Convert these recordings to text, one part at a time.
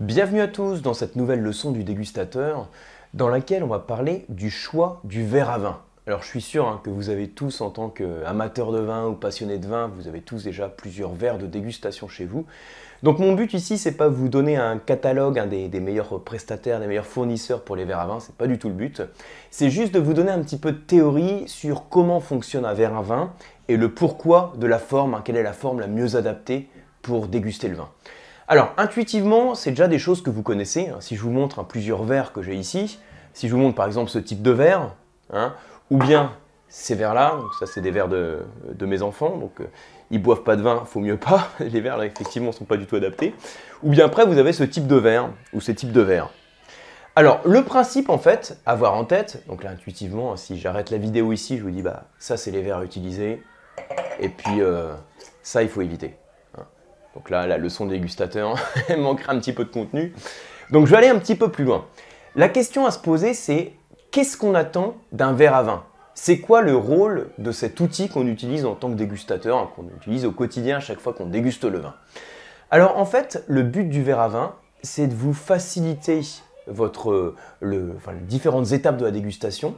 Bienvenue à tous dans cette nouvelle leçon du dégustateur dans laquelle on va parler du choix du verre à vin. Alors je suis sûr hein, que vous avez tous en tant qu'amateur de vin ou passionné de vin, vous avez tous déjà plusieurs verres de dégustation chez vous. Donc mon but ici c'est pas vous donner un catalogue des, meilleurs prestataires, des meilleurs fournisseurs pour les verres à vin, c'est pas du tout le but. C'est juste de vous donner un petit peu de théorie sur comment fonctionne un verre à vin et le pourquoi de la forme, hein, quelle est la forme la mieux adaptée pour déguster le vin. Alors intuitivement, c'est déjà des choses que vous connaissez. Hein. Si je vous montre plusieurs verres que j'ai ici, si je vous montre par exemple ce type de verre, hein, ou bien ces verres-là, ça c'est des verres de, mes enfants, donc euh, ils boivent pas de vin, faut mieux pas, les verres là effectivement sont pas du tout adaptés, ou bien après vous avez ce type de verre, ou ces types de verre. Alors le principe en fait, à avoir en tête, donc là intuitivement, hein, si j'arrête la vidéo ici, je vous dis bah ça c'est les verres utilisés, et puis euh, ça il faut éviter. Donc là, la leçon dégustateur manquera un petit peu de contenu. Donc je vais aller un petit peu plus loin. La question à se poser, c'est qu'est-ce qu'on attend d'un verre à vin C'est quoi le rôle de cet outil qu'on utilise en tant que dégustateur, hein, qu'on utilise au quotidien chaque fois qu'on déguste le vin Alors en fait, le but du verre à vin, c'est de vous faciliter votre, les différentes étapes de la dégustation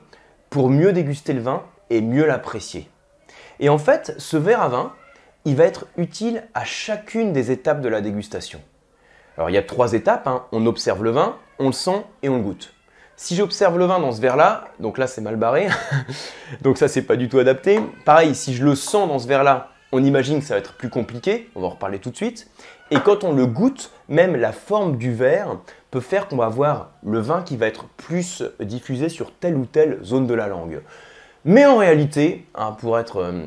pour mieux déguster le vin et mieux l'apprécier. Et en fait, ce verre à vin, il va être utile à chacune des étapes de la dégustation. Alors il y a trois étapes, hein. on observe le vin, on le sent et on le goûte. Si j'observe le vin dans ce verre-là, donc là c'est mal barré, donc ça c'est pas du tout adapté. Pareil, si je le sens dans ce verre-là, on imagine que ça va être plus compliqué, on va en reparler tout de suite. Et quand on le goûte, même la forme du verre peut faire qu'on va avoir le vin qui va être plus diffusé sur telle ou telle zone de la langue. Mais en réalité, hein, pour être euh,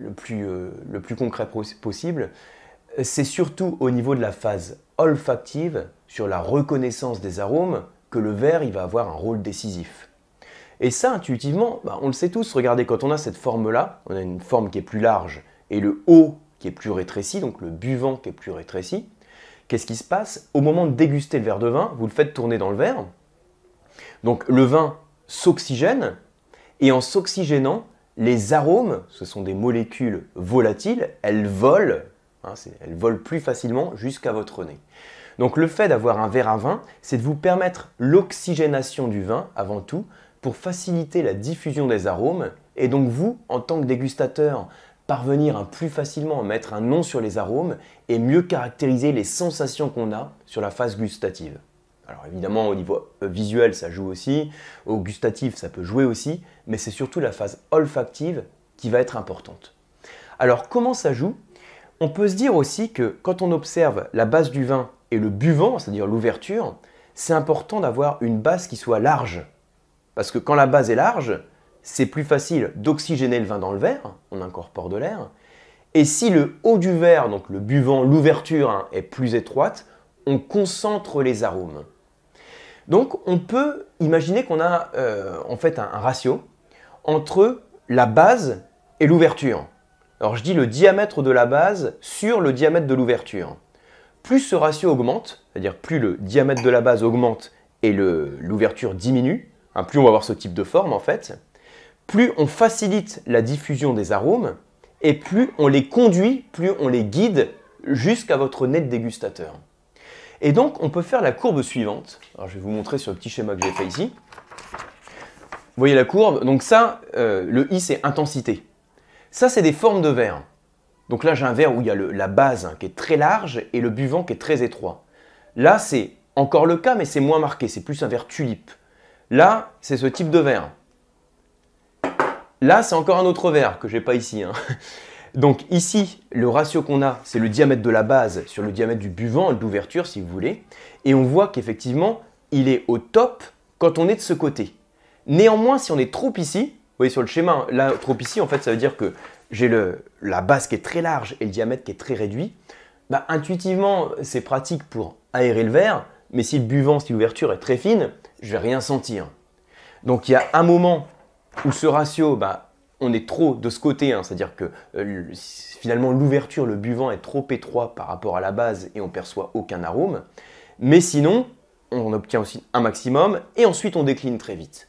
euh, le plus, concret possible, c'est surtout au niveau de la phase olfactive, sur la reconnaissance des arômes, que le verre il va avoir un rôle décisif. Et ça, intuitivement, bah, on le sait tous, regardez, quand on a cette forme-là, on a une forme qui est plus large et le haut qui est plus rétréci, donc le buvant qui est plus rétréci, qu'est-ce qui se passe Au moment de déguster le verre de vin, vous le faites tourner dans le verre, donc le vin s'oxygène, et en s'oxygénant, les arômes, ce sont des molécules volatiles, elles volent, hein, elles volent plus facilement jusqu'à votre nez. Donc le fait d'avoir un verre à vin, c'est de vous permettre l'oxygénation du vin avant tout pour faciliter la diffusion des arômes et donc vous, en tant que dégustateur, parvenir à plus facilement à mettre un nom sur les arômes et mieux caractériser les sensations qu'on a sur la phase gustative. Alors évidemment, au niveau euh, visuel, ça joue aussi, au gustatif, ça peut jouer aussi, mais c'est surtout la phase olfactive qui va être importante. Alors comment ça joue On peut se dire aussi que quand on observe la base du vin et le buvant, c'est-à-dire l'ouverture, c'est important d'avoir une base qui soit large. Parce que quand la base est large, c'est plus facile d'oxygéner le vin dans le verre, on incorpore de l'air, et si le haut du verre, donc le buvant, l'ouverture, hein, est plus étroite, on concentre les arômes. Donc on peut imaginer qu'on a euh, en fait un, ratio entre la base et l'ouverture. Alors je dis le diamètre de la base sur le diamètre de l'ouverture. Plus ce ratio augmente, c'est-à-dire plus le diamètre de la base augmente et l'ouverture diminue, hein, plus on va avoir ce type de forme en fait, plus on facilite la diffusion des arômes et plus on les conduit, plus on les guide jusqu'à votre nez de dégustateur. Et donc, on peut faire la courbe suivante. Alors, je vais vous montrer sur le petit schéma que j'ai fait ici. Vous voyez la courbe Donc ça, euh, le I, c'est intensité. Ça, c'est des formes de verre. Donc là, j'ai un verre où il y a la base qui est très large et le buvant qui est très étroit. Là, c'est encore le cas, mais c'est moins marqué. C'est plus un verre tulipe. Là, c'est ce type de verre. Là, c'est encore un autre verre que j'ai pas ici. Hein. Donc ici, le ratio qu'on a, c'est le diamètre de la base sur le diamètre du buvant, d'ouverture si vous voulez. Et on voit qu'effectivement, il est au top quand on est de ce côté. Néanmoins, si on est trop ici, vous voyez sur le schéma, hein, là, trop ici, en fait, ça veut dire que j'ai la base qui est très large et le diamètre qui est très réduit. Bah, intuitivement, c'est pratique pour aérer le verre, mais si le buvant, si l'ouverture est très fine, je vais rien sentir. Donc il y a un moment où ce ratio, bah, on est trop de ce côté, hein. c'est-à-dire que euh, finalement l'ouverture, le buvant est trop étroit par rapport à la base et on perçoit aucun arôme. Mais sinon, on obtient aussi un maximum et ensuite on décline très vite.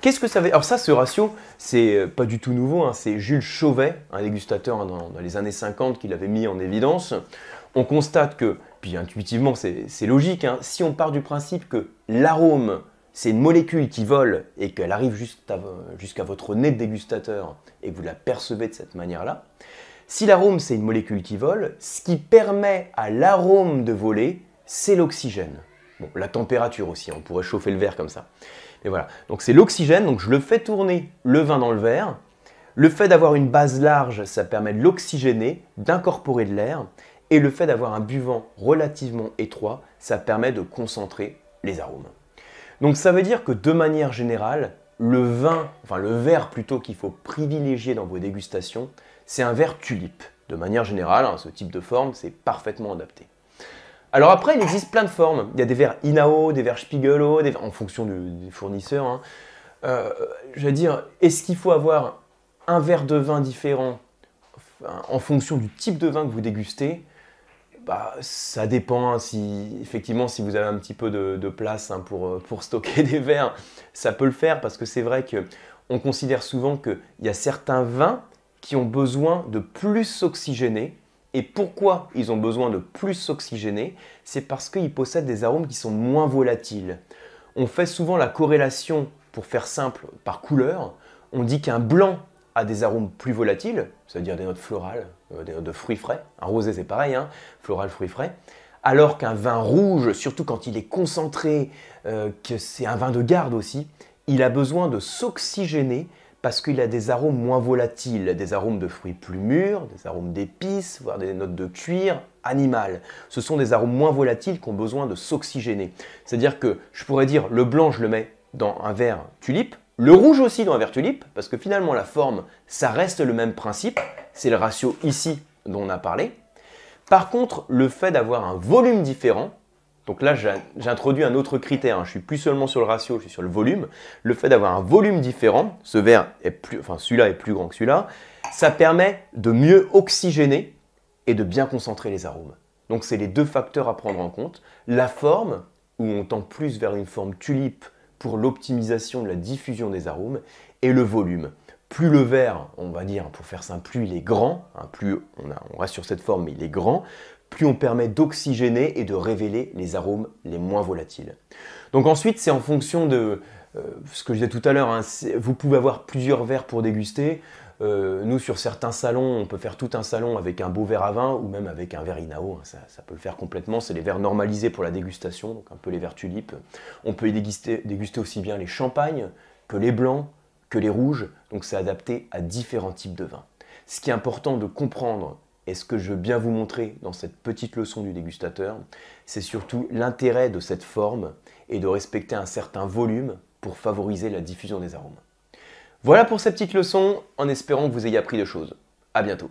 Qu'est-ce que ça veut Alors ça, ce ratio, c'est euh, pas du tout nouveau. Hein. C'est Jules Chauvet, un dégustateur hein, dans, les années 50, qui l'avait mis en évidence. On constate que, puis intuitivement, c'est logique, si on part du principe que l'arôme c'est une molécule qui vole et qu'elle arrive jusqu'à votre nez de dégustateur et que vous la percevez de cette manière-là. Si l'arôme, c'est une molécule qui vole, ce qui permet à l'arôme de voler, c'est l'oxygène. Bon, la température aussi, on pourrait chauffer le verre comme ça. Mais voilà, donc c'est l'oxygène, donc je le fais tourner le vin dans le verre. Le fait d'avoir une base large, ça permet de l'oxygéner, d'incorporer de l'air. Et le fait d'avoir un buvant relativement étroit, ça permet de concentrer les arômes. Donc ça veut dire que de manière générale, le vin, enfin le verre plutôt qu'il faut privilégier dans vos dégustations, c'est un verre tulipe. De manière générale, hein, ce type de forme, c'est parfaitement adapté. Alors après, il existe plein de formes. Il y a des verres Inao, des verres Spigolo, en fonction du, fournisseur. Hein. Euh, je veux dire, est-ce qu'il faut avoir un verre de vin différent en fonction du type de vin que vous dégustez bah, ça dépend hein, si effectivement si vous avez un petit peu de, place hein, euh, pour, stocker des verres, ça peut le faire parce que c'est vrai que on considère souvent qu'il y a certains vins qui ont besoin de plus s'oxygéner. Et pourquoi ils ont besoin de plus s'oxygéner C'est parce qu'ils possèdent des arômes qui sont moins volatiles. On fait souvent la corrélation, pour faire simple, par couleur. On dit qu'un blanc à des arômes plus volatiles, c'est-à-dire des notes florales, euh, des notes de fruits frais. Un rosé, c'est pareil, hein, floral, fruits frais. Alors qu'un vin rouge, surtout quand il est concentré, euh, que c'est un vin de garde aussi, il a besoin de s'oxygéner parce qu'il a des arômes moins volatiles, des arômes de fruits plus mûrs, des arômes d'épices, voire des notes de cuir animal. Ce sont des arômes moins volatiles qui ont besoin de s'oxygéner. C'est-à-dire que je pourrais dire le blanc, je le mets dans un verre tulipe, le rouge aussi dans un verre tulipe, parce que finalement la forme, ça reste le même principe, c'est le ratio ici dont on a parlé. Par contre, le fait d'avoir un volume différent, donc là j'introduis un autre critère, hein. je ne suis plus seulement sur le ratio, je suis sur le volume. Le fait d'avoir un volume différent, ce verre est plus, enfin celui-là est plus grand que celui-là, ça permet de mieux oxygéner et de bien concentrer les arômes. Donc c'est les deux facteurs à prendre en compte. La forme, où on tend plus vers une forme tulipe pour l'optimisation de la diffusion des arômes et le volume. Plus le verre, on va dire, pour faire simple, plus il est grand, hein, plus on, a, reste sur cette forme, mais il est grand, plus on permet d'oxygéner et de révéler les arômes les moins volatiles. Donc ensuite, c'est en fonction de euh, ce que je disais tout à l'heure, hein, vous pouvez avoir plusieurs verres pour déguster. Euh, nous, sur certains salons, on peut faire tout un salon avec un beau verre à vin ou même avec un verre Inao. Hein. ça, peut le faire complètement. C'est les verres normalisés pour la dégustation, donc un peu les verres tulipes. On peut y déguster, déguster aussi bien les champagnes que les blancs, que les rouges. Donc c'est adapté à différents types de vins. Ce qui est important de comprendre et ce que je veux bien vous montrer dans cette petite leçon du dégustateur, c'est surtout l'intérêt de cette forme et de respecter un certain volume pour favoriser la diffusion des arômes. Voilà pour cette petite leçon, en espérant que vous ayez appris de choses. À bientôt.